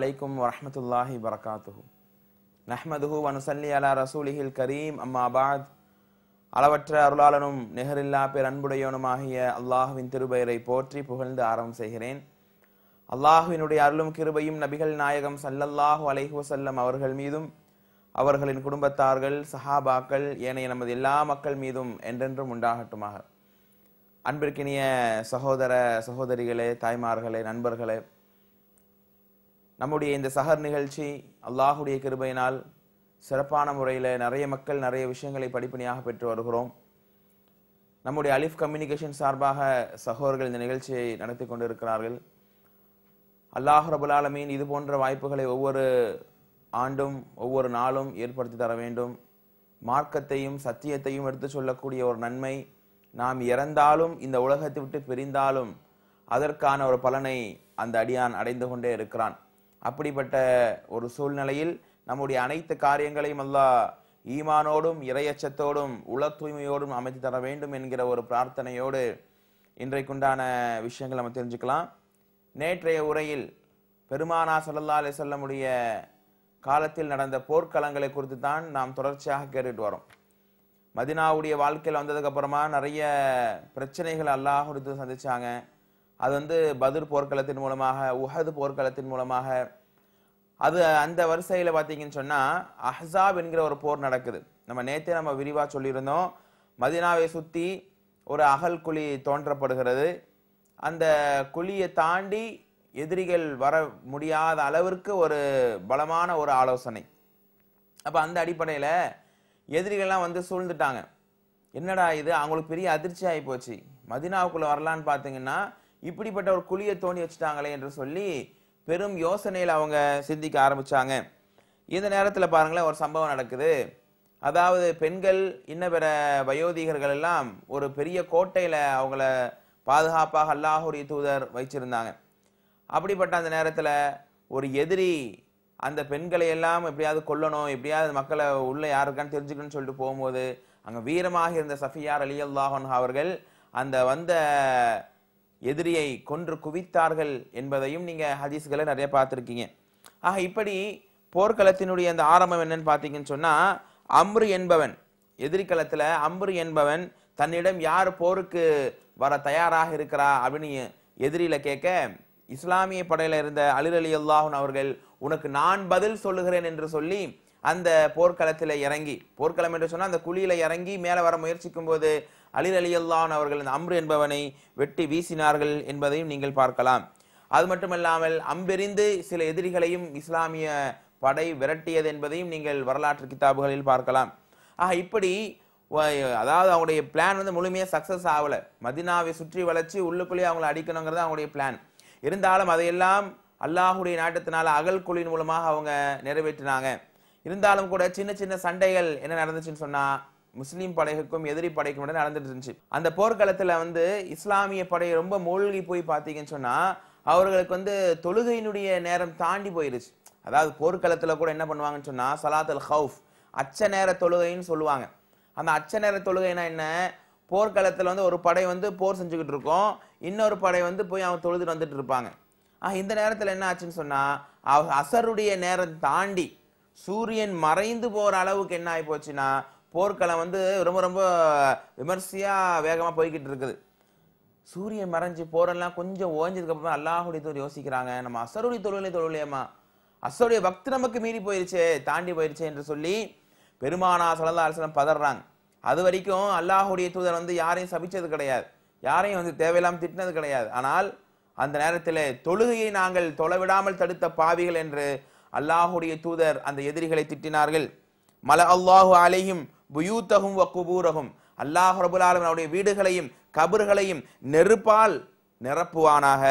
அலைக்கும் வரமத்துல்லாஹி வரகாத்துஹு நஹ்மதுஹு வனுசல்லி அலா ரசூலிஹில் கரீம் அம்மாபாத் அளவற்ற அருளாளனும் நெஹரில்லா பேர் ஆகிய அல்லாஹுவின் திருபெயரை போற்றி புகழ்ந்து ஆரம்பம் செய்கிறேன் அல்லாஹுவினுடைய அருளும் கிருபையும் நபிகள் நாயகம் சல்லல்லாஹு அலைஹு வசல்லம் அவர்கள் மீதும் அவர்களின் குடும்பத்தார்கள் சஹாபாக்கள் ஏனைய நமது எல்லா மக்கள் மீதும் என்றென்றும் உண்டாகட்டுமாக அன்பிற்கினிய சகோதர சகோதரிகளே தாய்மார்களே நண்பர்களே நம்முடைய இந்த சஹர் நிகழ்ச்சி அல்லாஹுடைய கிருபையினால் சிறப்பான முறையில் நிறைய மக்கள் நிறைய விஷயங்களை படிப்பணியாக பெற்று வருகிறோம் நம்முடைய அலிஃப் கம்யூனிகேஷன் சார்பாக சகோதரர்கள் இந்த நிகழ்ச்சியை நடத்தி கொண்டிருக்கிறார்கள் அல்லாஹ் ரபுலாலமீன் இது போன்ற வாய்ப்புகளை ஒவ்வொரு ஆண்டும் ஒவ்வொரு நாளும் ஏற்படுத்தி தர வேண்டும் மார்க்கத்தையும் சத்தியத்தையும் எடுத்து சொல்லக்கூடிய ஒரு நன்மை நாம் இறந்தாலும் இந்த உலகத்தை விட்டு பிரிந்தாலும் அதற்கான ஒரு பலனை அந்த அடியான் அடைந்து கொண்டே இருக்கிறான் அப்படிப்பட்ட ஒரு சூழ்நிலையில் நம்முடைய அனைத்து காரியங்களையும் அல்ல ஈமானோடும் இரையச்சத்தோடும் உள தூய்மையோடும் அமைத்து தர வேண்டும் என்கிற ஒரு பிரார்த்தனையோடு இன்றைக்குண்டான விஷயங்கள் நம்ம தெரிஞ்சுக்கலாம் நேற்றைய உரையில் பெருமானா சல்லா அலி சொல்லமுடைய காலத்தில் நடந்த போர்க்களங்களை குறித்து தான் நாம் தொடர்ச்சியாக கேட்டுட்டு வரோம் மதினாவுடைய வாழ்க்கையில் வந்ததுக்கப்புறமா நிறைய பிரச்சனைகள் அல்லாஹ் கொடுத்து சந்தித்தாங்க அது வந்து பதிர் போர்க்களத்தின் மூலமாக உஹது போர்க்களத்தின் மூலமாக அது அந்த வரிசையில் பார்த்தீங்கன்னு சொன்னால் அஹாப் என்கிற ஒரு போர் நடக்குது நம்ம நேற்றே நம்ம விரிவாக சொல்லியிருந்தோம் மதினாவை சுற்றி ஒரு அகல் குழி தோன்றப்படுகிறது அந்த குழியை தாண்டி எதிரிகள் வர முடியாத அளவிற்கு ஒரு பலமான ஒரு ஆலோசனை அப்போ அந்த அடிப்படையில் எதிரிகள்லாம் வந்து சூழ்ந்துட்டாங்க என்னடா இது அவங்களுக்கு பெரிய அதிர்ச்சி ஆகி போச்சு மதினாவுக்குள்ளே வரலான்னு பார்த்தீங்கன்னா இப்படிப்பட்ட ஒரு குழியை தோண்டி வச்சுட்டாங்களே என்று சொல்லி பெரும் யோசனையில் அவங்க சிந்திக்க ஆரம்பித்தாங்க இந்த நேரத்தில் பாருங்களேன் ஒரு சம்பவம் நடக்குது அதாவது பெண்கள் இன்ன பிற வயோதிகர்கள் எல்லாம் ஒரு பெரிய கோட்டையில் அவங்கள பாதுகாப்பாக அல்லாஹுரிய தூதர் வச்சிருந்தாங்க அப்படிப்பட்ட அந்த நேரத்தில் ஒரு எதிரி அந்த பெண்களை எல்லாம் எப்படியாவது கொல்லணும் எப்படியாவது மக்களை உள்ளே யாருக்கான்னு தெரிஞ்சுக்கணும்னு சொல்லிட்டு போகும்போது அங்கே வீரமாக இருந்த சஃபியார் அலி அல்லாஹன் அவர்கள் அந்த வந்த எதிரியை கொன்று குவித்தார்கள் என்பதையும் நீங்கள் ஹதீஸ்களை நிறைய பார்த்துருக்கீங்க ஆக இப்படி போர்க்களத்தினுடைய அந்த ஆரம்பம் என்னன்னு பார்த்தீங்கன்னு சொன்னால் அம்ரு என்பவன் எதிரிக்களத்தில் அம்ரு என்பவன் தன்னிடம் யார் போருக்கு வர தயாராக இருக்கிறா அப்படின்னு எதிரியில் கேட்க இஸ்லாமிய படையில் இருந்த அலில் அலி அல்லாஹன் அவர்கள் உனக்கு நான் பதில் சொல்லுகிறேன் என்று சொல்லி அந்த போர்க்களத்தில் இறங்கி போர்க்களம் என்று சொன்னால் அந்த குழியில் இறங்கி மேலே வர முயற்சிக்கும் போது அலில் அலியல்லான் அவர்கள் அந்த அம்ரு என்பவனை வெட்டி வீசினார்கள் என்பதையும் நீங்கள் பார்க்கலாம் அது மட்டுமல்லாமல் அம்பெறிந்து சில எதிரிகளையும் இஸ்லாமிய படை விரட்டியது என்பதையும் நீங்கள் வரலாற்று கித்தாபுகளில் பார்க்கலாம் ஆக இப்படி அதாவது அவங்களுடைய பிளான் வந்து முழுமையாக சக்ஸஸ் ஆகலை மதினாவை சுற்றி வளர்ச்சி உள்ளுக்குள்ளேயே அவங்களை அடிக்கணுங்கிறது அவங்களுடைய பிளான் இருந்தாலும் அதையெல்லாம் அல்லாஹுடைய நாட்டத்தினால் அகல் குழியின் மூலமாக அவங்க நிறைவேற்றினாங்க இருந்தாலும் கூட சின்ன சின்ன சண்டைகள் என்ன நடந்துச்சுன்னு சொன்னால் முஸ்லீம் படைகளுக்கும் எதிரி படைக்கும் இடையே நடந்துட்டு இருந்துச்சு அந்த போர்க்களத்தில் வந்து இஸ்லாமிய படை ரொம்ப மூழ்கி போய் பார்த்தீங்கன்னு சொன்னால் அவர்களுக்கு வந்து தொழுகையினுடைய நேரம் தாண்டி போயிருச்சு அதாவது போர்க்களத்தில் கூட என்ன பண்ணுவாங்கன்னு சொன்னால் சலாத் அல் ஹவுஃப் அச்ச நேர தொழுகைன்னு சொல்லுவாங்க அந்த அச்ச நேர தொழுகைனா என்ன போர்க்களத்தில் வந்து ஒரு படை வந்து போர் செஞ்சுக்கிட்டு இருக்கோம் இன்னொரு படை வந்து போய் அவங்க தொழுதுட்டு வந்துட்டு இருப்பாங்க ஆஹ் இந்த நேரத்தில் என்ன ஆச்சுன்னு சொன்னால் அவ அசருடைய நேரம் தாண்டி சூரியன் மறைந்து போகிற அளவுக்கு என்ன ஆகி போச்சுன்னா போர்க்களம் வந்து ரொம்ப ரொம்ப விமர்சையாக வேகமாக போய்கிட்டு இருக்குது சூரியன் மறைஞ்சு போரெல்லாம் கொஞ்சம் ஓஞ்சதுக்கு தான் அல்லாஹுடைய தோல் யோசிக்கிறாங்க நம்ம அசருடைய தொழிலை தொழிலையம்மா அசருடைய பக்தி நமக்கு மீறி போயிருச்சே தாண்டி போயிருச்சே என்று சொல்லி பெருமானா சலதா அரசனம் பதறாங்க அது வரைக்கும் அல்லாஹுடைய தூதர் வந்து யாரையும் சபிச்சது கிடையாது யாரையும் வந்து தேவையில்லாமல் திட்டினது கிடையாது ஆனால் அந்த நேரத்தில் தொழுகையை நாங்கள் தொலைவிடாமல் தடுத்த பாவிகள் என்று அல்லாஹுடைய தூதர் அந்த எதிரிகளை திட்டினார்கள் மல அல்லாஹு அலையும் புயூத்தகும் வக்குபூரகும் அல்லாஹ் ரபுலாலும் அவருடைய வீடுகளையும் கபர்களையும் நெருப்பால் நிரப்புவானாக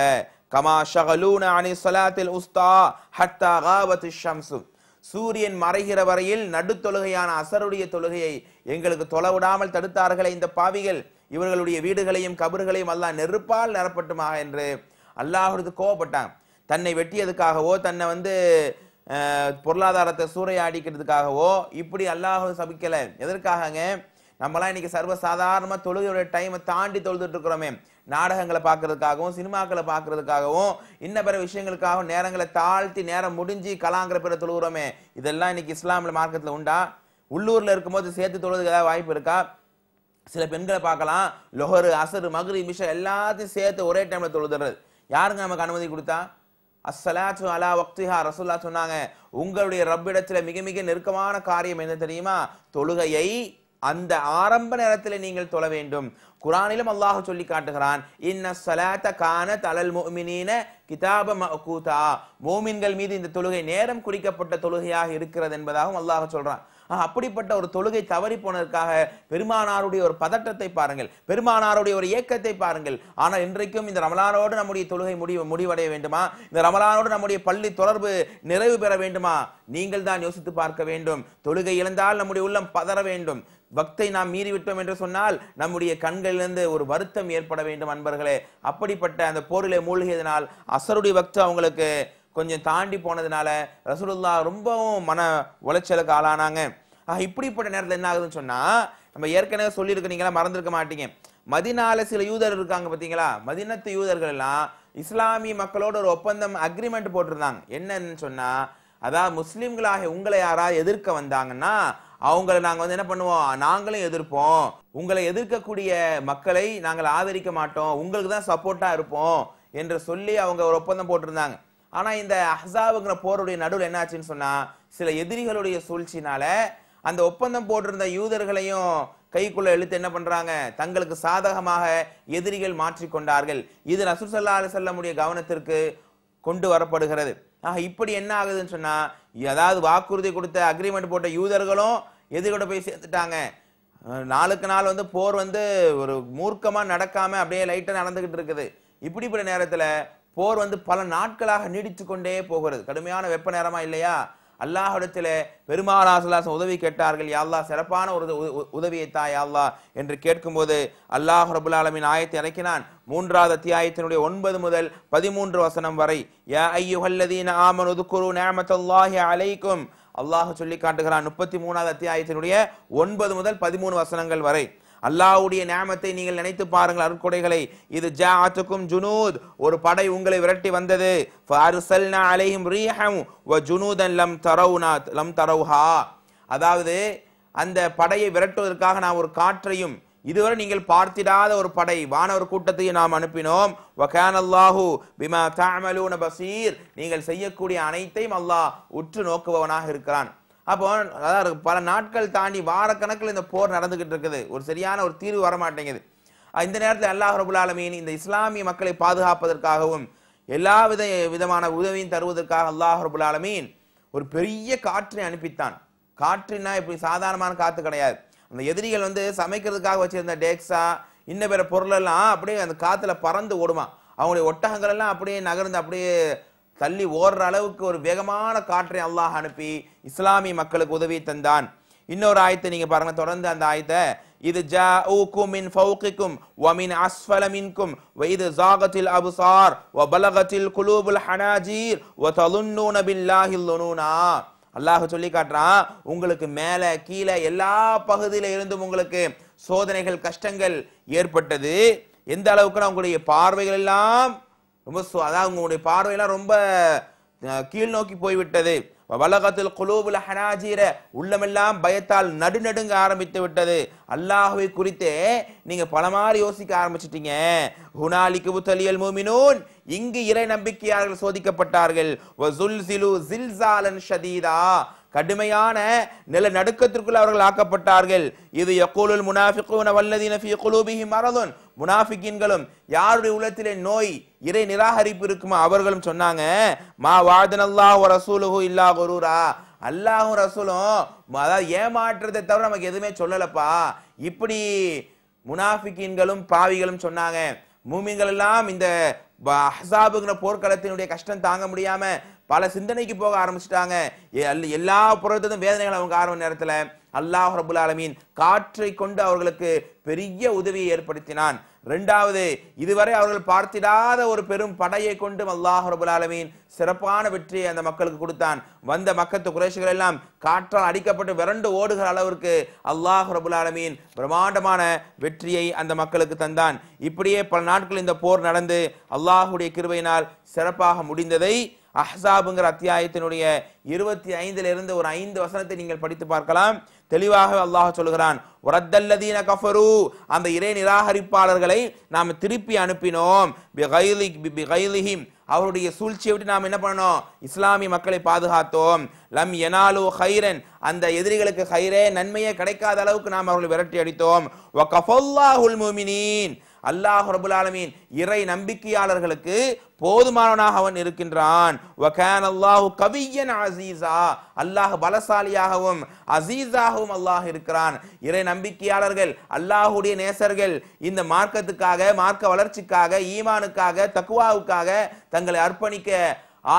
கமா ஷகலூன அனி சலாத்தில் உஸ்தா ஹத்தா காவத்து ஷம்சு சூரியன் மறைகிற வரையில் நடுத்தொழுகையான அசருடைய தொழுகையை எங்களுக்கு தொலைவிடாமல் தடுத்தார்களே இந்த பாவிகள் இவர்களுடைய வீடுகளையும் கபர்களையும் அல்லாஹ் நெருப்பால் நிரப்பட்டுமாக என்று அல்லாஹுக்கு கோவப்பட்டான் தன்னை வெட்டியதுக்காகவோ தன்னை வந்து பொருளாதாரத்தை சூறையாடிக்கிறதுக்காகவோ இப்படி அல்லாஹ் சபிக்கலை எதற்காகங்க நம்மளாம் இன்னைக்கு சர்வசாதாரணமாக தொழுகையோட டைமை தாண்டி தொழுதுட்டு இருக்கிறோமே நாடகங்களை பார்க்கறதுக்காகவும் சினிமாக்களை பார்க்கறதுக்காகவும் இன்ன பிற விஷயங்களுக்காகவும் நேரங்களை தாழ்த்தி நேரம் முடிஞ்சு கலாங்கிற பிற தொழுகிறோமே இதெல்லாம் இன்னைக்கு இஸ்லாமில் மார்க்கத்தில் உண்டா உள்ளூரில் இருக்கும்போது சேர்த்து தொழுதுக்கு ஏதாவது வாய்ப்பு இருக்கா சில பெண்களை பார்க்கலாம் லொஹரு அசரு மகுரி மிஷ எல்லாத்தையும் சேர்த்து ஒரே டைமில் தொழுதுறது யாருங்க நமக்கு அனுமதி கொடுத்தா அஸ்ஸலாத்து அலா வக்திஹா ரசுல்லா சொன்னாங்க உங்களுடைய ரப்பிடத்தில் மிக மிக நெருக்கமான காரியம் என்ன தெரியுமா தொழுகையை அந்த ஆரம்ப நேரத்தில் நீங்கள் தொழ வேண்டும் குரானிலும் அல்லாஹ் சொல்லி காட்டுகிறான் இன்ன சலாத்த கான தலல் மோமினின கிதாப மக்கூதா மோமின்கள் மீது இந்த தொழுகை நேரம் குறிக்கப்பட்ட தொழுகையாக இருக்கிறது என்பதாகவும் அல்லாஹ் சொல்கிறான் அப்படிப்பட்ட ஒரு தொழுகை தவறி போனதற்காக பெருமானாருடைய ஒரு பதட்டத்தை பாருங்கள் பெருமானாருடைய ஒரு ஏக்கத்தை பாருங்கள் ஆனால் இன்றைக்கும் இந்த ரமலானோடு நம்முடைய தொழுகை முடிவு முடிவடைய வேண்டுமா இந்த ரமலானோடு நம்முடைய பள்ளி தொடர்பு நிறைவு பெற வேண்டுமா நீங்கள் தான் யோசித்து பார்க்க வேண்டும் தொழுகை இழந்தால் நம்முடைய உள்ளம் பதற வேண்டும் பக்தை நாம் மீறிவிட்டோம் என்று சொன்னால் நம்முடைய கண்களிலிருந்து ஒரு வருத்தம் ஏற்பட வேண்டும் அன்பர்களே அப்படிப்பட்ட அந்த போரிலே மூழ்கியதனால் அசருடைய பக்து அவங்களுக்கு கொஞ்சம் தாண்டி போனதுனால ரசூலுல்லா ரொம்பவும் மன உளைச்சலுக்கு ஆளானாங்க இப்படிப்பட்ட நேரத்தில் என்ன ஆகுதுன்னு சொன்னால் நம்ம ஏற்கனவே சொல்லியிருக்க நீங்களா மறந்துருக்க மாட்டீங்க மதினால சில யூதர் இருக்காங்க பார்த்தீங்களா மதினத்து யூதர்கள் எல்லாம் இஸ்லாமிய மக்களோட ஒரு ஒப்பந்தம் அக்ரிமெண்ட் போட்டிருந்தாங்க என்னன்னு சொன்னால் அதாவது முஸ்லீம்களாக உங்களை யாராவது எதிர்க்க வந்தாங்கன்னா அவங்கள நாங்கள் வந்து என்ன பண்ணுவோம் நாங்களும் எதிர்ப்போம் உங்களை எதிர்க்கக்கூடிய மக்களை நாங்கள் ஆதரிக்க மாட்டோம் உங்களுக்கு தான் சப்போர்ட்டாக இருப்போம் என்று சொல்லி அவங்க ஒரு ஒப்பந்தம் போட்டிருந்தாங்க ஆனால் இந்த அஹாவுங்கிற போருடைய நடுவில் என்னாச்சுன்னு சொன்னால் சில எதிரிகளுடைய சூழ்ச்சினால அந்த ஒப்பந்தம் போட்டிருந்த யூதர்களையும் கைக்குள்ள எழுத்து என்ன பண்றாங்க தங்களுக்கு சாதகமாக எதிரிகள் மாற்றிக்கொண்டார்கள் இது ரசூல் சல்லா அலி செல்லமுடைய கவனத்திற்கு கொண்டு வரப்படுகிறது ஆக இப்படி என்ன ஆகுதுன்னு சொன்னா ஏதாவது வாக்குறுதி கொடுத்த அக்ரிமெண்ட் போட்ட யூதர்களும் எதிரோட போய் சேர்த்துட்டாங்க நாளுக்கு நாள் வந்து போர் வந்து ஒரு மூர்க்கமாக நடக்காம அப்படியே லைட்டாக நடந்துகிட்டு இருக்குது இப்படிப்பட்ட நேரத்தில் போர் வந்து பல நாட்களாக நீடித்து கொண்டே போகிறது கடுமையான வெப்ப நேரமா இல்லையா அல்லாஹிடத்தில் பெருமாளாசலாசம் உதவி கேட்டார்கள் யாழ்லா சிறப்பான ஒரு உதவியை தா யாழ்லா என்று கேட்கும்போது அல்லாஹ் ரபுல் ஆலமின் ஆயத்தை இறக்கினான் மூன்றாவது அத்தியாயத்தினுடைய ஒன்பது முதல் பதிமூன்று வசனம் வரை யா அலைக்கும் அல்லாஹ் சொல்லி காட்டுகிறான் முப்பத்தி மூணாவது அத்தியாயத்தினுடைய ஒன்பது முதல் பதிமூணு வசனங்கள் வரை அல்லாவுடைய நியாமத்தை நீங்கள் நினைத்து பாருங்கள் அருட்கொடைகளை இது ஜாத்துக்கும் ஜுனூத் ஒரு படை உங்களை விரட்டி வந்தது அலைஹிம் ரீஹம் வ லம் தரவுனா லம் தரவுஹா அதாவது அந்த படையை விரட்டுவதற்காக நான் ஒரு காற்றையும் இதுவரை நீங்கள் பார்த்திடாத ஒரு படை வானவர் கூட்டத்தையும் நாம் அனுப்பினோம் வகானல்லாஹு பிமா தாமலூன பசீர் நீங்கள் செய்யக்கூடிய அனைத்தையும் அல்லாஹ் உற்று நோக்குபவனாக இருக்கிறான் அப்போ அதாவது பல நாட்கள் தாண்டி வாரக்கணக்கில் இந்த போர் நடந்துக்கிட்டு இருக்குது ஒரு சரியான ஒரு தீர்வு வரமாட்டேங்குது இந்த நேரத்தில் அல்லாஹ் ரபுல் ஆலமீன் இந்த இஸ்லாமிய மக்களை பாதுகாப்பதற்காகவும் எல்லா வித விதமான உதவியும் தருவதற்காக அல்லாஹ் ரபுல் ஆலமீன் ஒரு பெரிய காற்றை அனுப்பித்தான் காற்றுனா இப்படி சாதாரணமான காற்று கிடையாது அந்த எதிரிகள் வந்து சமைக்கிறதுக்காக வச்சுருந்த டேக்ஸா இன்ன பிற பொருளெல்லாம் அப்படியே அந்த காற்றுல பறந்து ஓடுமா அவங்களுடைய ஒட்டகங்கள் எல்லாம் அப்படியே நகர்ந்து அப்படியே தள்ளி ஓடுற அளவுக்கு ஒரு வேகமான காற்றை அல்லாஹ் அனுப்பி இஸ்லாமிய மக்களுக்கு உதவி தந்தான் இன்னொரு ஆயத்தை நீங்க பாருங்க தொடர்ந்து அந்த ஆயத்தை இது ஜா ஊக்கும் மின் ஃபவுக்கிக்கும் வமின் அஸ்ஃபலமின்கும் வைது ஜாகத்தில் அபுசார் வ பலகத்தில் குலூபுல் ஹனாஜீர் வ தலுன்னூன பில்லாஹில் லுனூனா அல்லாஹ் சொல்லி காட்டுறான் உங்களுக்கு மேலே கீழே எல்லா பகுதியில இருந்தும் உங்களுக்கு சோதனைகள் கஷ்டங்கள் ஏற்பட்டது எந்த அளவுக்கு உங்களுடைய பார்வைகள் எல்லாம் ரொம்ப அதாவது உங்களுடைய பார்வையெல்லாம் ரொம்ப கீழ் நோக்கி போய்விட்டது வலகத்தில் குலூபுல ஹனாஜீர உள்ளமெல்லாம் பயத்தால் நடுநடுங்க ஆரம்பித்து விட்டது அல்லாஹுவை குறித்தே நீங்கள் பல மாதிரி யோசிக்க ஆரம்பிச்சிட்டீங்க ஹுனாலிக்கு புத்தலியல் மூமினூன் இங்கு இறை நம்பிக்கையாளர்கள் சோதிக்கப்பட்டார்கள் வசுல் சிலு ஜில்சாலன் ஷதீதா கடுமையான நில நடுக்கத்திற்குள் அவர்கள் ஆக்கப்பட்டார்கள் இது யக்கூலுல் முனாஃபிகுன வல்லதீன ஃபீ குலூபிஹி மரதுன் முனாஃபிகின்களும் யாருடைய உள்ளத்திலே நோய் இறை நிராகரிப்பு இருக்குமா அவர்களும் சொன்னாங்க மா வாதனல்லாஹ் ஒரு ரசூலுஹு இல்லா குரூரா அல்லாஹும் ரசூலும் அதாவது ஏமாற்றுறதை தவிர நமக்கு எதுவுமே சொல்லலப்பா இப்படி முனாஃபிகின்களும் பாவிகளும் சொன்னாங்க மூமிங்கள் எல்லாம் இந்த அஹாபுங்கிற போர்க்களத்தினுடைய கஷ்டம் தாங்க முடியாம பல சிந்தனைக்கு போக ஆரம்பிச்சிட்டாங்க எல்லா புறத்திலும் வேதனைகள் அவங்க ஆரம்ப நேரத்தில் அல்லாஹ் ரபுல் ஆலமீன் காற்றை கொண்டு அவர்களுக்கு பெரிய உதவியை ஏற்படுத்தினான் ரெண்டாவது இதுவரை அவர்கள் பார்த்திடாத ஒரு பெரும் படையை கொண்டு அல்லாஹ் ரபுல் ஆலமீன் சிறப்பான வெற்றியை அந்த மக்களுக்கு கொடுத்தான் வந்த மக்கத்து குறைசுகள் எல்லாம் காற்றால் அடிக்கப்பட்டு விரண்டு ஓடுகிற அளவிற்கு அல்லாஹ் ரபுல் ஆலமீன் பிரம்மாண்டமான வெற்றியை அந்த மக்களுக்கு தந்தான் இப்படியே பல நாட்கள் இந்த போர் நடந்து அல்லாஹுடைய கிருவையினால் சிறப்பாக முடிந்ததை அஹ்சாபுங்கிற அத்தியாயத்தினுடைய இருபத்தி ஐந்திலிருந்து ஒரு ஐந்து வசனத்தை நீங்கள் படித்து பார்க்கலாம் தெளிவாக அல்லாஹ் சொல்கிறான் உரத்தல்லதீன கஃபரு அந்த இறை நிராகரிப்பாளர்களை நாம் திருப்பி அனுப்பினோம் அவருடைய சூழ்ச்சியை விட்டு நாம் என்ன பண்ணணும் இஸ்லாமிய மக்களை பாதுகாத்தோம் லம் எனாலு ஹைரன் அந்த எதிரிகளுக்கு ஹைரே நன்மையே கிடைக்காத அளவுக்கு நாம் அவர்களை விரட்டி அடித்தோம் அல்லாஹ் ரபுல் ஆலமீன் இறை நம்பிக்கையாளர்களுக்கு போதுமானவனாக அவன் இருக்கின்றான் அசீசா அல்லாஹ் பலசாலியாகவும் அசீஸாகவும் அல்லாஹ் இருக்கிறான் இறை நம்பிக்கையாளர்கள் அல்லாஹுடைய நேசர்கள் இந்த மார்க்கத்துக்காக மார்க்க வளர்ச்சிக்காக ஈமானுக்காக தக்குவாவுக்காக தங்களை அர்ப்பணிக்க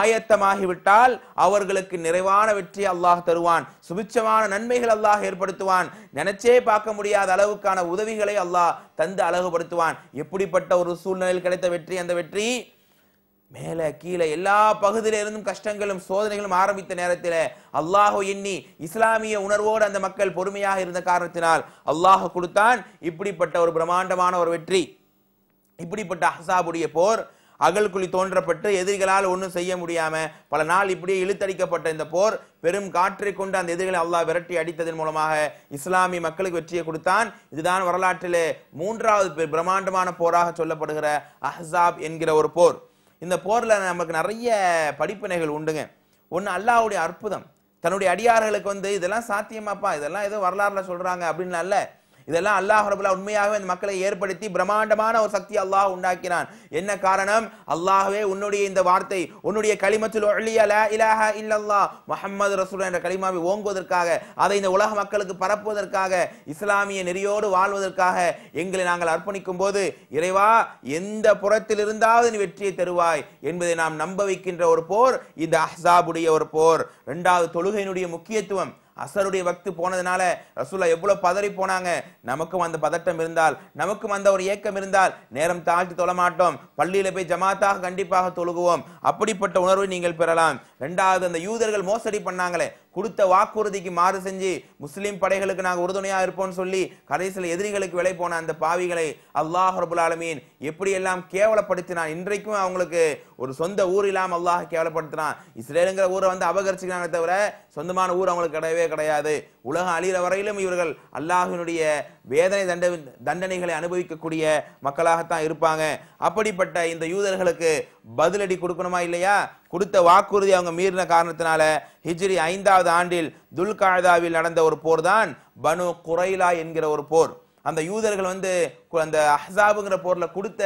ஆயத்தமாகிவிட்டால் அவர்களுக்கு நிறைவான வெற்றி அல்லாஹ் தருவான் சுபிச்சமான நன்மைகள் அல்லாஹ் ஏற்படுத்துவான் நினைச்சே பார்க்க முடியாத அளவுக்கான உதவிகளை அல்லாஹ் தந்து அழகுபடுத்துவான் எப்படிப்பட்ட ஒரு சூழ்நிலையில் கிடைத்த வெற்றி அந்த வெற்றி மேலே கீழே எல்லா பகுதியிலிருந்தும் கஷ்டங்களும் சோதனைகளும் ஆரம்பித்த நேரத்தில் அல்லாஹோ எண்ணி இஸ்லாமிய உணர்வோடு அந்த மக்கள் பொறுமையாக இருந்த காரணத்தினால் அல்லாஹ் கொடுத்தான் இப்படிப்பட்ட ஒரு பிரம்மாண்டமான ஒரு வெற்றி இப்படிப்பட்ட அஹசாபுடைய போர் அகல்குழி தோன்றப்பட்டு எதிரிகளால் ஒன்றும் செய்ய முடியாமல் பல நாள் இப்படியே இழுத்தடிக்கப்பட்ட இந்த போர் பெரும் காற்றை கொண்டு அந்த எதிரிகளை அல்லாஹ் விரட்டி அடித்ததன் மூலமாக இஸ்லாமிய மக்களுக்கு வெற்றியை கொடுத்தான் இதுதான் வரலாற்றிலே மூன்றாவது பிரம்மாண்டமான போராக சொல்லப்படுகிற அஹாப் என்கிற ஒரு போர் இந்த போரில் நமக்கு நிறைய படிப்பினைகள் உண்டுங்க ஒன்று அல்லாவுடைய அற்புதம் தன்னுடைய அடியார்களுக்கு வந்து இதெல்லாம் சாத்தியமாப்பா இதெல்லாம் ஏதோ வரலாறுல சொல்கிறாங்க அப்படின்னு இதெல்லாம் அல்லாஹ் ரபுல்லா உண்மையாகவே அந்த மக்களை ஏற்படுத்தி பிரம்மாண்டமான ஒரு சக்தி அல்லாஹ் உண்டாக்கினான் என்ன காரணம் அல்லாஹ்வே உன்னுடைய இந்த வார்த்தை உன்னுடைய களிமத்தில் ஒழியல இலாஹ இல்லல்லா முஹம்மது ரசூல் என்ற களிமாவை ஓங்குவதற்காக அதை இந்த உலக மக்களுக்கு பரப்புவதற்காக இஸ்லாமிய நெறியோடு வாழ்வதற்காக எங்களை நாங்கள் அர்ப்பணிக்கும் போது இறைவா எந்த புறத்தில் இருந்தாவது நீ வெற்றியை தருவாய் என்பதை நாம் நம்ப வைக்கின்ற ஒரு போர் இந்த அஹாபுடைய ஒரு போர் இரண்டாவது தொழுகையினுடைய முக்கியத்துவம் அசருடைய வக்து போனதுனால ரசூல்லா எவ்வளவு பதறி போனாங்க நமக்கும் அந்த பதட்டம் இருந்தால் நமக்கும் அந்த ஒரு ஏக்கம் இருந்தால் நேரம் தாழ்த்தி தொழமாட்டோம் பள்ளியில பள்ளியில் போய் ஜமாத்தாக கண்டிப்பாக தொழுகுவோம் அப்படிப்பட்ட உணர்வை நீங்கள் பெறலாம் ரெண்டாவது அந்த யூதர்கள் மோசடி பண்ணாங்களே கொடுத்த வாக்குறுதிக்கு மாறு செஞ்சு முஸ்லீம் படைகளுக்கு நாங்கள் உறுதுணையாக இருப்போம்னு சொல்லி கடைசியில் எதிரிகளுக்கு விலை போன அந்த பாவிகளை அல்லாஹ் ரபுல் ஆலமீன் எப்படியெல்லாம் கேவலப்படுத்தினான் இன்றைக்கும் அவங்களுக்கு ஒரு சொந்த ஊர் இல்லாமல் அல்லாஹ் கேவலப்படுத்தினான் இஸ்ரேலுங்கிற ஊரை வந்து அபகரிச்சுக்கிறாங்க தவிர சொந்தமான ஊர் அவங்களுக்கு கிடையவே கிடையாது உலகம் அழிகிற வரையிலும் இவர்கள் அல்லாஹினுடைய வேதனை தண்ட தண்டனைகளை அனுபவிக்கக்கூடிய மக்களாகத்தான் இருப்பாங்க அப்படிப்பட்ட இந்த யூதர்களுக்கு பதிலடி கொடுக்கணுமா இல்லையா கொடுத்த வாக்குறுதி அவங்க மீறின காரணத்தினால ஹிஜ்ரி ஐந்தாவது ஆண்டில் துல்காதாவில் நடந்த ஒரு போர் தான் பனு குரைலா என்கிற ஒரு போர் அந்த யூதர்கள் வந்து அந்த அஹாபுங்கிற போரில் கொடுத்த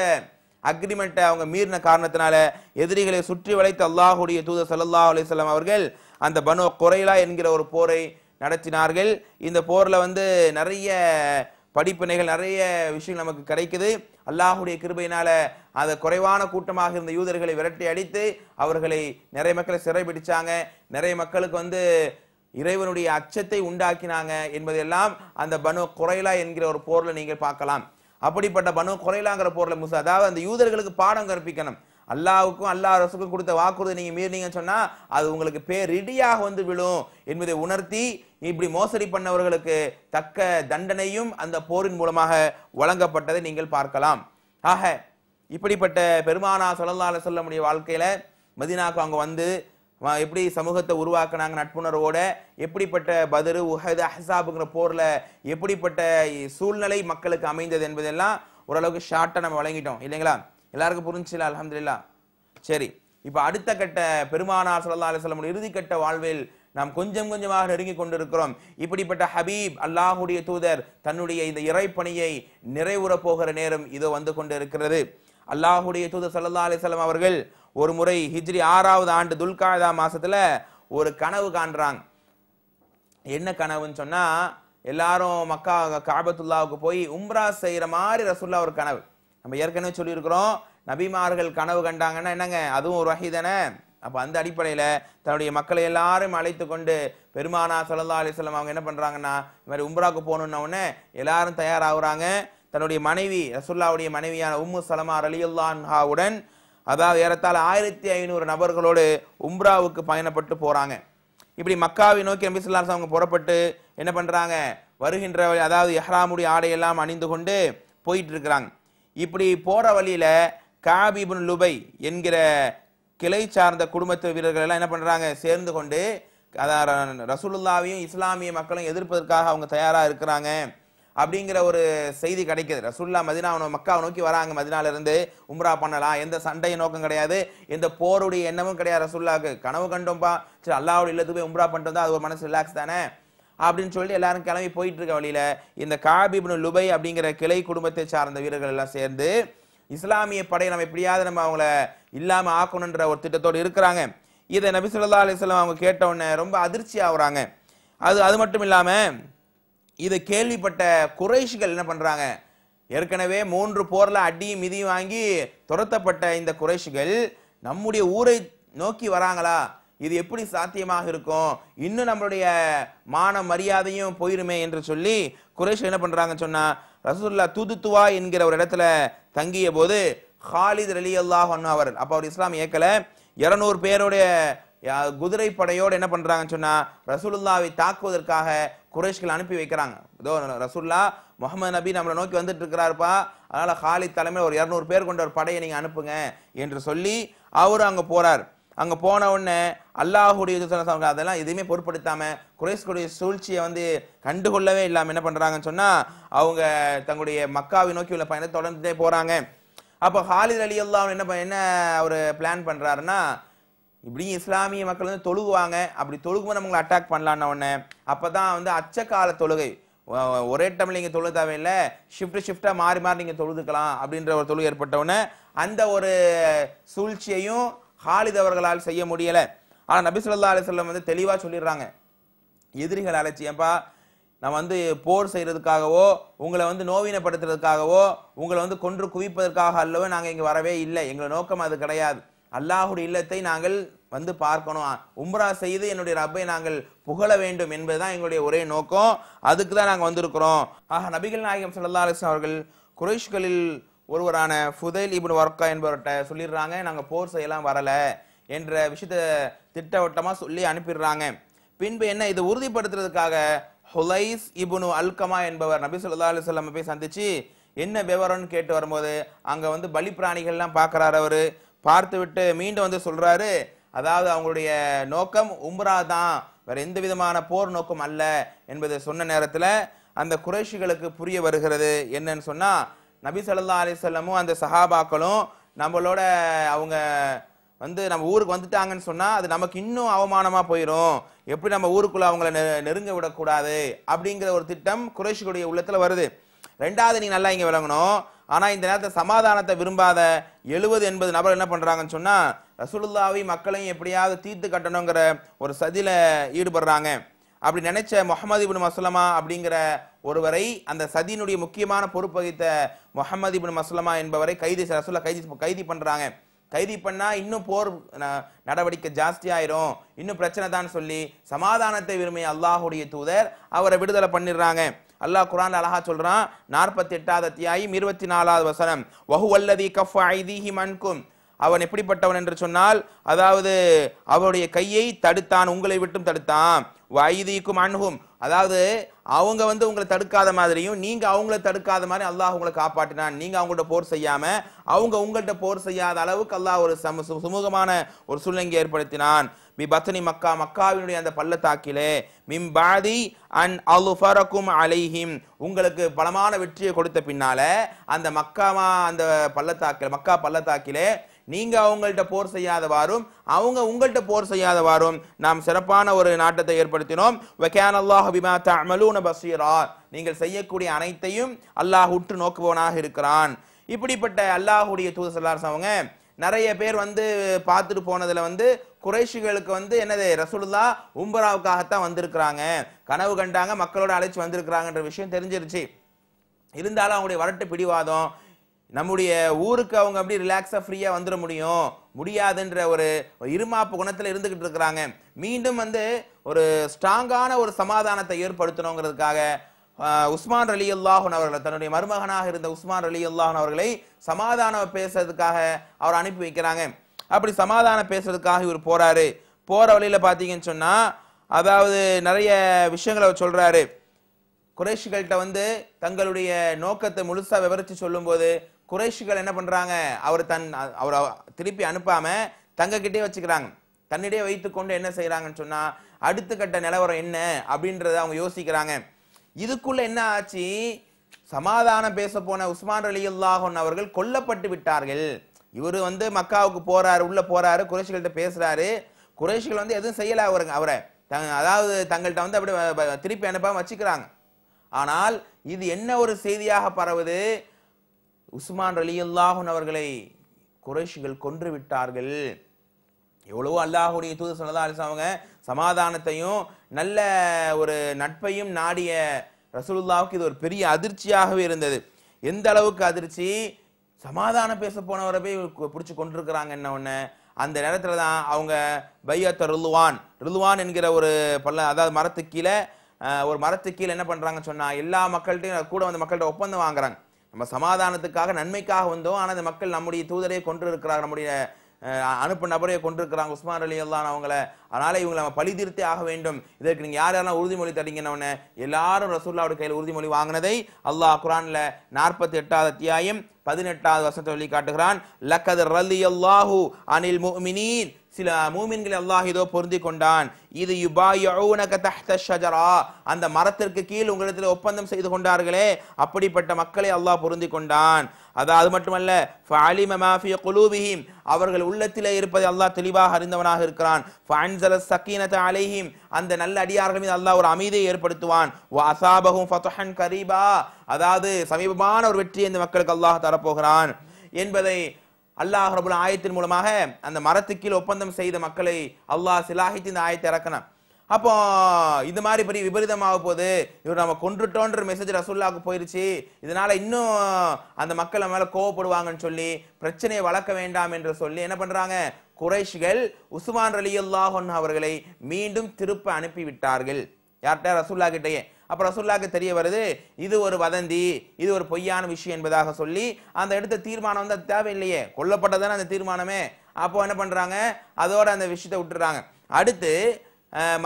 அக்ரிமெண்ட்டை அவங்க மீறின காரணத்தினால எதிரிகளை சுற்றி வளைத்த அல்லாஹுடைய தூதர் சல்லா அலிஸ்லாம் அவர்கள் அந்த பனு குறைலா என்கிற ஒரு போரை நடத்தினார்கள் இந்த போரில் வந்து நிறைய படிப்பினைகள் நிறைய விஷயங்கள் நமக்கு கிடைக்குது அல்லாஹுடைய கிருபையினால அந்த குறைவான கூட்டமாக இருந்த யூதர்களை விரட்டி அடித்து அவர்களை நிறைய மக்களை சிறைபிடிச்சாங்க நிறைய மக்களுக்கு வந்து இறைவனுடைய அச்சத்தை உண்டாக்கினாங்க என்பதெல்லாம் அந்த பனு குறைலா என்கிற ஒரு போரில் நீங்கள் பார்க்கலாம் அப்படிப்பட்ட பனு குறைலாங்கிற போரில் முசா அதாவது அந்த யூதர்களுக்கு பாடம் கற்பிக்கணும் அல்லாவுக்கும் அல்லா அரசுக்கும் கொடுத்த வாக்குறுதி நீங்கள் மீறினீங்கன்னு சொன்னால் அது உங்களுக்கு பேரிடியாக வந்து விழும் என்பதை உணர்த்தி இப்படி மோசடி பண்ணவர்களுக்கு தக்க தண்டனையும் அந்த போரின் மூலமாக வழங்கப்பட்டதை நீங்கள் பார்க்கலாம் ஆக இப்படிப்பட்ட பெருமானா சொல்லலால சொல்ல முடிய வாழ்க்கையில் மதினாக்கு அங்கே வந்து எப்படி சமூகத்தை உருவாக்குனாங்க நட்புணர்வோட எப்படிப்பட்ட பதரு உஹது அஹசாபுங்கிற போரில் எப்படிப்பட்ட சூழ்நிலை மக்களுக்கு அமைந்தது என்பதெல்லாம் ஓரளவுக்கு ஷார்ட்டாக நம்ம வழங்கிட்டோம் இல்லைங்களா எல்லாருக்கும் புரிஞ்சுல அலமதுல்லா சரி இப்போ அடுத்த கட்ட பெருமானார் சல்லா அலிஸ்லமுடைய இறுதிக்கட்ட வாழ்வில் நாம் கொஞ்சம் கொஞ்சமாக நெருங்கி கொண்டிருக்கிறோம் இப்படிப்பட்ட ஹபீப் அல்லாஹுடைய தூதர் தன்னுடைய இந்த இறைப்பணியை நிறைவுற போகிற நேரம் இதோ வந்து கொண்டிருக்கிறது அல்லாஹுடைய தூதர் சல்லா சொல்லம் அவர்கள் ஒரு முறை ஹிஜ்ரி ஆறாவது ஆண்டு துல்காதா மாசத்துல ஒரு கனவு காண்றாங்க என்ன கனவுன்னு சொன்னா எல்லாரும் மக்கா காபத்துல்லாவுக்கு போய் உம்ரா செய்யற மாதிரி ரசுல்லா ஒரு கனவு நம்ம ஏற்கனவே சொல்லியிருக்கிறோம் நபிமார்கள் கனவு கண்டாங்கன்னா என்னங்க அதுவும் ஒரு வகை தானே அப்போ அந்த அடிப்படையில் தன்னுடைய மக்களை எல்லாரும் அழைத்து கொண்டு பெருமானா சல்லா அலிஸ்லாம் அவங்க என்ன பண்ணுறாங்கன்னா இது மாதிரி உம்ராவுக்கு போகணுன்னொடனே எல்லாரும் தயாராகிறாங்க தன்னுடைய மனைவி ரசுல்லாவுடைய மனைவியான உம்மு சலமா ரலியுல்லான்ஹாவுடன் அதாவது ஏறத்தாழ ஆயிரத்தி ஐநூறு நபர்களோடு உம்ராவுக்கு பயணப்பட்டு போகிறாங்க இப்படி மக்காவை நோக்கி நபி சொல்லா அவங்க புறப்பட்டு என்ன பண்ணுறாங்க வருகின்ற அதாவது எஹ்ராமுடைய ஆடையெல்லாம் அணிந்து கொண்டு போயிட்டு இருக்கிறாங்க இப்படி போகிற வழியில் காபிபுன் லுபை என்கிற கிளை சார்ந்த குடும்பத்து வீரர்கள் எல்லாம் என்ன பண்ணுறாங்க சேர்ந்து கொண்டு அதான் ரசூலுல்லாவையும் இஸ்லாமிய மக்களும் எதிர்ப்பதற்காக அவங்க தயாராக இருக்கிறாங்க அப்படிங்கிற ஒரு செய்தி கிடைக்கிது ரசுல்லா மதினா மக்காவை நோக்கி வராங்க மதினாலிருந்து உம்ரா பண்ணலாம் எந்த சண்டை நோக்கம் கிடையாது எந்த போருடைய எண்ணமும் கிடையாது ரசுல்லாவுக்கு கனவு கண்டோம்பா சரி அல்லாவோட இல்லத்துக்கு போய் உம்ரா பண்ணிட்டு வந்தால் அது ஒரு மனசு ரிலாக்ஸ் தானே அப்படின்னு சொல்லி எல்லாரும் கிளம்பி போயிட்டு இருக்க வழியில் இந்த காபிபின் லுபை அப்படிங்கிற கிளை குடும்பத்தை சார்ந்த வீரர்கள் எல்லாம் சேர்ந்து இஸ்லாமிய படையை நம்ம எப்படியாவது நம்ம அவங்கள இல்லாமல் ஆக்கணுன்ற ஒரு திட்டத்தோடு இருக்கிறாங்க இதை நபி சொல்லா அலிஸ்லாம் அவங்க கேட்டவுடனே ரொம்ப அதிர்ச்சி ஆகுறாங்க அது அது மட்டும் இல்லாமல் இதை கேள்விப்பட்ட குறைஷிகள் என்ன பண்ணுறாங்க ஏற்கனவே மூன்று போரில் அடியும் மிதியும் வாங்கி துரத்தப்பட்ட இந்த குறைஷிகள் நம்முடைய ஊரை நோக்கி வராங்களா இது எப்படி சாத்தியமாக இருக்கும் இன்னும் நம்மளுடைய மான மரியாதையும் போயிருமே என்று சொல்லி குரேஷ் என்ன பண்ணுறாங்கன்னு சொன்னால் ரசூல்லா தூதுத்துவா என்கிற ஒரு இடத்துல தங்கிய போது ஹாலித் அலி அல்லாஹ் அவர் அப்போ அவர் இஸ்லாம் இயக்கலை இரநூறு பேருடைய குதிரை படையோடு என்ன பண்ணுறாங்கன்னு சொன்னால் ரசூலுல்லாவை தாக்குவதற்காக குறைஷ்கள் அனுப்பி வைக்கிறாங்க இதோ ரசூல்லா முகமது நபி நம்மளை நோக்கி வந்துட்டு இருக்கிறாருப்பா அதனால் ஹாலித் தலைமையில் ஒரு இரநூறு பேர் கொண்ட ஒரு படையை நீங்கள் அனுப்புங்க என்று சொல்லி அவர் அங்கே போகிறார் அங்கே போன உடனே அல்லாஹுடைய அதெல்லாம் எதுவுமே பொருட்படுத்தாமல் குறைஸ்குடைய சூழ்ச்சியை வந்து கண்டுகொள்ளவே இல்லாமல் என்ன பண்ணுறாங்கன்னு சொன்னால் அவங்க தங்களுடைய மக்காவை நோக்கி உள்ள பயணத்தை தொடர்ந்துட்டே போகிறாங்க அப்போ ஹாலித் அலி அல்லா என்ன என்ன அவர் பிளான் பண்ணுறாருன்னா இப்படியும் இஸ்லாமிய மக்கள் வந்து தொழுகுவாங்க அப்படி தொழுகும்போது நம்மளை அட்டாக் பண்ணலான்னு உடனே அப்போ தான் வந்து அச்சக்கால தொழுகை ஒரே டைமில் நீங்கள் தொழுக தேவையில்லை ஷிஃப்ட் ஷிஃப்டாக மாறி மாறி நீங்கள் தொழுதுக்கலாம் அப்படின்ற ஒரு தொழுகை ஏற்பட்டவுடனே அந்த ஒரு சூழ்ச்சியையும் ஹாலித் அவர்களால் செய்ய முடியலை ஆனால் நபி சொல்லா சொல்லம் வந்து தெளிவாக சொல்லிடுறாங்க எதிரிகள் அலட்சியம்ப்பா நான் வந்து போர் செய்கிறதுக்காகவோ உங்களை வந்து நோவீனப்படுத்துறதுக்காகவோ உங்களை வந்து கொன்று குவிப்பதற்காக அல்லவோ நாங்கள் இங்கே வரவே இல்லை எங்களை நோக்கம் அது கிடையாது அல்லாஹுடைய இல்லத்தை நாங்கள் வந்து பார்க்கணும் உம்ரா செய்து என்னுடைய ரப்பை நாங்கள் புகழ வேண்டும் என்பதுதான் எங்களுடைய ஒரே நோக்கம் அதுக்கு தான் நாங்கள் வந்திருக்கிறோம் ஆக நபிகள் நாயகம் சல்லா அலிஸ்லாம் அவர்கள் குரேஷ்களில் ஒருவரான ஃபுதைல் இபுன் வர்க்கா என்பவர்கிட்ட சொல்லிடுறாங்க நாங்கள் போர் செய்யலாம் வரலை என்ற விஷயத்தை திட்டவட்டமாக சொல்லி அனுப்பிடுறாங்க பின்பு என்ன இதை உறுதிப்படுத்துறதுக்காக ஹுலைஸ் இபுனு அல்கமா என்பவர் நபி சொல்லா அலுவலம் போய் சந்திச்சு என்ன விவரம்னு கேட்டு வரும்போது அங்கே வந்து பலி பிராணிகள்லாம் பார்க்குறாரு அவர் பார்த்து விட்டு மீண்டும் வந்து சொல்கிறாரு அதாவது அவங்களுடைய நோக்கம் உம்ரா தான் வேறு எந்த விதமான போர் நோக்கம் அல்ல என்பதை சொன்ன நேரத்தில் அந்த குறைஷிகளுக்கு புரிய வருகிறது என்னன்னு சொன்னால் நபி சொல்லா அலிசல்லமும் அந்த சஹாபாக்களும் நம்மளோட அவங்க வந்து நம்ம ஊருக்கு வந்துட்டாங்கன்னு சொன்னால் அது நமக்கு இன்னும் அவமானமாக போயிடும் எப்படி நம்ம ஊருக்குள்ளே அவங்கள நெ நெருங்க விடக்கூடாது அப்படிங்கிற ஒரு திட்டம் குறைஷிகளுடைய உள்ளத்தில் வருது ரெண்டாவது நீங்கள் நல்லா இங்கே விளங்கணும் ஆனால் இந்த நேரத்தில் சமாதானத்தை விரும்பாத எழுபது எண்பது நபர் என்ன பண்ணுறாங்கன்னு சொன்னால் ரசூலுல்லாவி மக்களையும் எப்படியாவது தீர்த்து கட்டணுங்கிற ஒரு சதியில் ஈடுபடுறாங்க அப்படி நினைச்ச முகமது இபின் மசலமா அப்படிங்கிற ஒருவரை அந்த சதியினுடைய முக்கியமான பொறுப்பு வகித்த முகமது இபின் மசலமா என்பவரை கைது ரசுல்லா கைது கைது பண்ணுறாங்க கைதி பண்ணால் இன்னும் போர் நடவடிக்கை ஜாஸ்தியாயிரும் இன்னும் பிரச்சனை தான் சொல்லி சமாதானத்தை விரும்பிய அல்லாஹுடைய தூதர் அவரை விடுதலை பண்ணிடுறாங்க அல்லாஹ் குரான் அழகா சொல்றான் நாற்பத்தி எட்டாவது அத்தியாயம் இருபத்தி நாலாவது வசனம் அல்லதி கஃப் ஐதீஹி மன்கும் அவன் எப்படிப்பட்டவன் என்று சொன்னால் அதாவது அவருடைய கையை தடுத்தான் உங்களை விட்டும் தடுத்தான் வயதிக்கும் அணுகும் அதாவது அவங்க வந்து உங்களை தடுக்காத மாதிரியும் நீங்க அவங்கள தடுக்காத மாதிரி அல்லாஹ் உங்களை காப்பாற்றினான் நீங்க அவங்கள்ட்ட போர் செய்யாம அவங்க உங்கள்கிட்ட போர் செய்யாத அளவுக்கு அல்லாஹ் ஒரு சம சுமூகமான ஒரு சூழ்நிலை ஏற்படுத்தினான் மி பத்னி மக்கா மக்காவினுடைய அந்த பள்ளத்தாக்கிலே மிம் பாதி அன் அலுஃபரக்கும் அலைஹிம் உங்களுக்கு பலமான வெற்றியை கொடுத்த பின்னால அந்த மக்காமா அந்த பள்ளத்தாக்கில் மக்கா பள்ளத்தாக்கிலே நீங்க அவங்கள்ட்ட போர் செய்யாதவாறும் அவங்க உங்கள்கிட்ட போர் செய்யாதவாறும் நாம் சிறப்பான ஒரு நாட்டத்தை ஏற்படுத்தினோம் வக்கேன் அல்லாஹ் பிமா பசீரா நீங்கள் செய்யக்கூடிய அனைத்தையும் அல்லாஹ் உற்று நோக்குபவனாக இருக்கிறான் இப்படிப்பட்ட அல்லாஹுடைய தூது அவங்க நிறைய பேர் வந்து பார்த்துட்டு போனதில் வந்து குறைஷிகளுக்கு வந்து என்னது ரசூலுல்லா உம்பராவுக்காகத்தான் வந்திருக்கிறாங்க கனவு கண்டாங்க மக்களோட அழைச்சி வந்திருக்கிறாங்கன்ற விஷயம் தெரிஞ்சிருச்சு இருந்தாலும் அவங்களுடைய வரட்டு பிடிவாதம் நம்முடைய ஊருக்கு அவங்க அப்படி ரிலாக்ஸாக ஃப்ரீயாக வந்துட முடியும் முடியாதுன்ற ஒரு இருமாப்பு குணத்தில் இருந்துக்கிட்டு இருக்கிறாங்க மீண்டும் வந்து ஒரு ஸ்ட்ராங்கான ஒரு சமாதானத்தை ஏற்படுத்தணுங்கிறதுக்காக உஸ்மான் அலி அல்லாஹன் அவர்களை தன்னுடைய மருமகனாக இருந்த உஸ்மான் அலி அல்லாஹன் அவர்களை சமாதானம் பேசுறதுக்காக அவர் அனுப்பி வைக்கிறாங்க அப்படி சமாதானம் பேசுறதுக்காக இவர் போறாரு போகிற வழியில் பார்த்தீங்கன்னு சொன்னால் அதாவது நிறைய விஷயங்களை அவர் சொல்கிறாரு குறைஷிகள்கிட்ட வந்து தங்களுடைய நோக்கத்தை முழுசாக விவரித்து சொல்லும்போது குறைஷிகள் என்ன பண்ணுறாங்க அவர் தன் அவரை திருப்பி அனுப்பாமல் தங்கக்கிட்டே வச்சுக்கிறாங்க தன்னிடையே வைத்துக்கொண்டு என்ன செய்கிறாங்கன்னு சொன்னால் அடுத்த கட்ட நிலவரம் என்ன அப்படின்றத அவங்க யோசிக்கிறாங்க இதுக்குள்ளே என்ன ஆச்சு சமாதானம் பேச போன உஸ்மான் அலி அல்லாஹன் அவர்கள் கொல்லப்பட்டு விட்டார்கள் இவர் வந்து மக்காவுக்கு போறாரு உள்ளே போகிறாரு குறைஷிகள்கிட்ட பேசுகிறாரு குறைஷிகள் வந்து எதுவும் செய்யலை அவருங்க அவரை தங் அதாவது தங்கள்கிட்ட வந்து அப்படி திருப்பி அனுப்பாமல் வச்சுக்கிறாங்க ஆனால் இது என்ன ஒரு செய்தியாக பரவுது உஸ்மான் அலியுல்லாஹன் அவர்களை குறைஷிகள் கொன்று விட்டார்கள் எவ்வளவோ அல்லாஹுடைய தூது சொன்னதா அவங்க சமாதானத்தையும் நல்ல ஒரு நட்பையும் நாடிய ரசூலுல்லாவுக்கு இது ஒரு பெரிய அதிர்ச்சியாகவே இருந்தது எந்த அளவுக்கு அதிர்ச்சி சமாதானம் பேச போனவரை போய் பிடிச்சி கொண்டிருக்கிறாங்க என்ன ஒன்று அந்த நேரத்தில் தான் அவங்க பையத்த ருல்வான் ருல்வான் என்கிற ஒரு பல்ல அதாவது மரத்து கீழே ஒரு மரத்து கீழே என்ன பண்ணுறாங்கன்னு சொன்னால் எல்லா மக்கள்கிட்டையும் கூட வந்து மக்கள்கிட்ட ஒப்பந்தம் வாங்குறாங்க நம்ம சமாதானத்துக்காக நன்மைக்காக வந்தோம் ஆனால் அந்த மக்கள் நம்முடைய தூதரையே கொண்டிருக்கிறார் நம்முடைய அனுப்பு நபரையை கொண்டிருக்கிறாங்க உஸ்மான் அலி அல்லான் அவங்கள அதனால் இவங்களை நம்ம பழி தீர்த்தே ஆக வேண்டும் இதற்கு நீங்கள் யார் யாரெல்லாம் உறுதிமொழி தரீங்கன்னொன்னே எல்லாரும் ரசூல்லாவோட கையில் உறுதிமொழி வாங்கினதை அல்லாஹ் குரானில் நாற்பத்தி எட்டாவது அத்தியாயம் பதினெட்டாவது வசத்தை சொல்லி காட்டுகிறான் லக்கது ரலி அல்லாஹூ அனில் முமினீன் சில மூமின்களை அல்லாஹ் இதோ பொருந்தி கொண்டான் இது ஷஜரா அந்த மரத்திற்கு கீழ் உங்களிடத்தில் ஒப்பந்தம் செய்து கொண்டார்களே அப்படிப்பட்ட மக்களை அல்லாஹ் பொருந்தி கொண்டான் அதான் அது மட்டுமல்ல குலூபிஹிம் அவர்கள் உள்ளத்திலே இருப்பதை அல்லாஹ் தெளிவாக அறிந்தவனாக இருக்கிறான் அலைஹிம் அந்த நல்ல அடியார்கள் மீது அல்லாஹ் ஒரு அமைதியை ஏற்படுத்துவான் அசாபகும் ஃபதுஹன் கரீபா அதாவது சமீபமான ஒரு வெற்றியை இந்த மக்களுக்கு அல்லாஹ் தரப்போகிறான் என்பதை அல்லாஹ் ரபுல் ஆயத்தின் மூலமாக அந்த மரத்துக்கீழ் ஒப்பந்தம் செய்த மக்களை அல்லாஹ் சிலாஹித்து இந்த ஆயத்தை இறக்கணும் அப்போ இது மாதிரி பெரிய விபரீதமாக போகுது இவர் நம்ம கொன்றுட்டோன்ற மெசேஜ் ரசுல்லாவுக்கு போயிருச்சு இதனால இன்னும் அந்த மக்கள் மேலே கோவப்படுவாங்கன்னு சொல்லி பிரச்சனையை வளர்க்க வேண்டாம் என்று சொல்லி என்ன பண்றாங்க குறைஷ்கள் உஸ்மான் அலி அல்லாஹன் அவர்களை மீண்டும் திருப்ப அனுப்பிவிட்டார்கள் யார்கிட்ட ரசூல்லா கிட்டேயே அப்போ ரசுல்லாக்கு தெரிய வருது இது ஒரு வதந்தி இது ஒரு பொய்யான விஷயம் என்பதாக சொல்லி அந்த எடுத்த தீர்மானம் வந்து தேவையில்லையே கொல்லப்பட்டதானே அந்த தீர்மானமே அப்போ என்ன பண்ணுறாங்க அதோட அந்த விஷயத்தை விட்டுறாங்க அடுத்து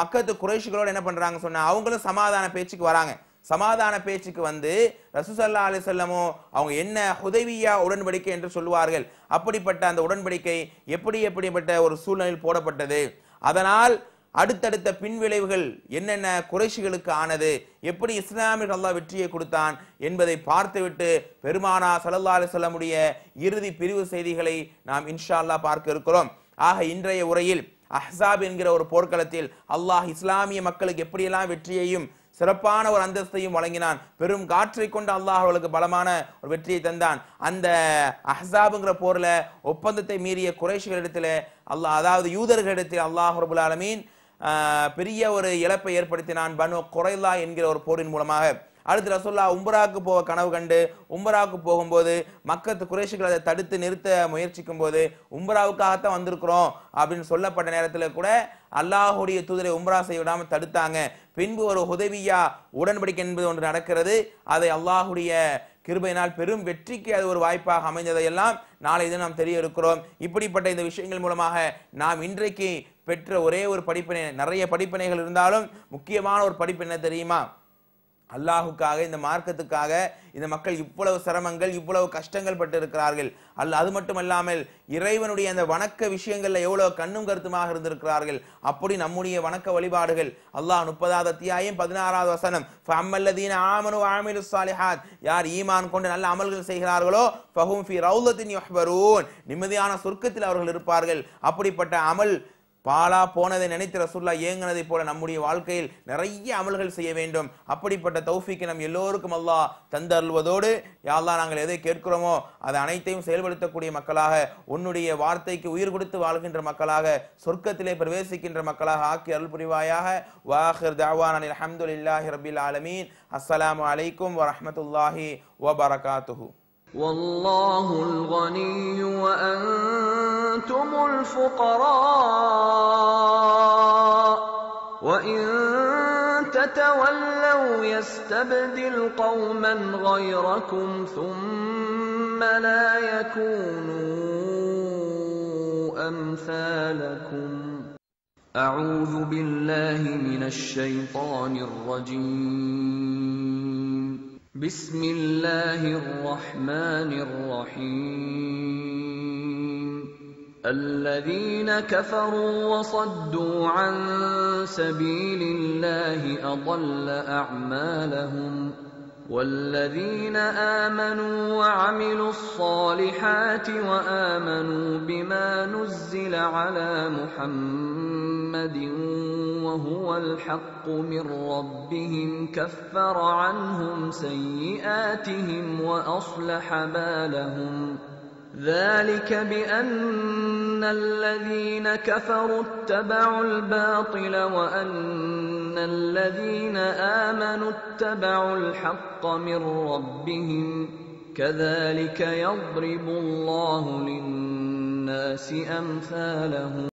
மக்கத்து குறைஷிகளோடு என்ன பண்ணுறாங்க சொன்னால் அவங்களும் சமாதான பேச்சுக்கு வராங்க சமாதான பேச்சுக்கு வந்து ரசூசல்லா அலி செல்லமோ அவங்க என்ன உதவியா உடன்படிக்கை என்று சொல்லுவார்கள் அப்படிப்பட்ட அந்த உடன்படிக்கை எப்படி எப்படிப்பட்ட ஒரு சூழ்நிலையில் போடப்பட்டது அதனால் அடுத்தடுத்த பின்விளைவுகள் என்னென்ன குறைஷிகளுக்கு ஆனது எப்படி இஸ்லாமியர்கள் அல்லாஹ் வெற்றியை கொடுத்தான் என்பதை பார்த்துவிட்டு பெருமானா அலி சொல்லமுடைய இறுதி பிரிவு செய்திகளை நாம் இன்ஷா அல்லா பார்க்க இருக்கிறோம் ஆக இன்றைய உரையில் அஹ்சாப் என்கிற ஒரு போர்க்களத்தில் அல்லாஹ் இஸ்லாமிய மக்களுக்கு எப்படியெல்லாம் வெற்றியையும் சிறப்பான ஒரு அந்தஸ்தையும் வழங்கினான் பெரும் காற்றை கொண்டு அல்லாஹ் அவர்களுக்கு பலமான ஒரு வெற்றியை தந்தான் அந்த அஹ்சாபுங்கிற போரில் ஒப்பந்தத்தை மீறிய குறைஷிகளிடத்தில் அல்லாஹ் அதாவது யூதர்களிடத்தில் அல்லாஹ் ரபுல் ஆலமீன் பெரிய ஒரு இழப்பை ஏற்படுத்தினான் பனு குறைலா என்கிற ஒரு போரின் மூலமாக அடுத்து ரசோல்லா உம்பராவுக்கு போக கனவு கண்டு உம்பராவுக்கு போகும்போது மக்கத்து குறைஷிகள் அதை தடுத்து நிறுத்த முயற்சிக்கும் போது உம்பராவுக்காகத்தான் வந்திருக்கிறோம் அப்படின்னு சொல்லப்பட்ட நேரத்தில் கூட அல்லாஹுடைய தூதரை உம்ரா செய்ய விடாமல் தடுத்தாங்க பின்பு ஒரு உதவியா உடன்படிக்கை என்பது ஒன்று நடக்கிறது அதை அல்லாஹுடைய கிருபையினால் பெரும் வெற்றிக்கு அது ஒரு வாய்ப்பாக அமைந்ததையெல்லாம் நாளை இது நாம் தெரிய இருக்கிறோம் இப்படிப்பட்ட இந்த விஷயங்கள் மூலமாக நாம் இன்றைக்கு பெற்ற ஒரே ஒரு படிப்பினை நிறைய படிப்பினைகள் இருந்தாலும் முக்கியமான ஒரு படிப்பு என்ன தெரியுமா அல்லாஹுக்காக இந்த மார்க்கத்துக்காக இந்த மக்கள் இவ்வளவு சிரமங்கள் இவ்வளவு கஷ்டங்கள் பட்டு இருக்கிறார்கள் அல்ல அது மட்டுமல்லாமல் இறைவனுடைய அந்த வணக்க விஷயங்களில் எவ்வளவு கண்ணும் கருத்துமாக இருந்திருக்கிறார்கள் அப்படி நம்முடைய வணக்க வழிபாடுகள் அல்லாஹ் முப்பதாவது அத்தியாயம் பதினாறாவது வசனம் ஆமனு யார் ஈமான் கொண்டு நல்ல அமல்கள் செய்கிறார்களோ ஃபஹும் ஃபி ரவுலத்தின் நிம்மதியான சொர்க்கத்தில் அவர்கள் இருப்பார்கள் அப்படிப்பட்ட அமல் பாலா போனதை நினைத்து ரசூல்லா ஏங்கினதை போல நம்முடைய வாழ்க்கையில் நிறைய அமல்கள் செய்ய வேண்டும் அப்படிப்பட்ட தௌஃபிக்கு நம் எல்லோருக்கும் அல்லாஹ் தந்தருள்வதோடு யாரெல்லாம் நாங்கள் எதை கேட்கிறோமோ அது அனைத்தையும் செயல்படுத்தக்கூடிய மக்களாக உன்னுடைய வார்த்தைக்கு உயிர் கொடுத்து வாழ்கின்ற மக்களாக சொர்க்கத்திலே பிரவேசிக்கின்ற மக்களாக ஆக்கி அருள் புரிவாயாக வாஹிர் தாவான் அலமதுல்லாஹி ரபில் ஆலமீன் அஸ்லாம் அலைக்கும் வரமத்துல்லாஹி வபரகாத்துஹு والله أنتم الفقراء وإن تتولوا يستبدل قوما غيركم ثم لا يكونوا أمثالكم أعوذ بالله من الشيطان الرجيم بسم الله الرحمن الرحيم الذين كفروا وصدوا عن سبيل الله اضل اعمالهم والذين امنوا وعملوا الصالحات وامنوا بما نزل على محمد وهو الحق من ربهم كفر عنهم سيئاتهم واصلح بالهم ذلك بان الذين كفروا اتبعوا الباطل وان الذين امنوا اتبعوا الحق من ربهم كذلك يضرب الله للناس امثالهم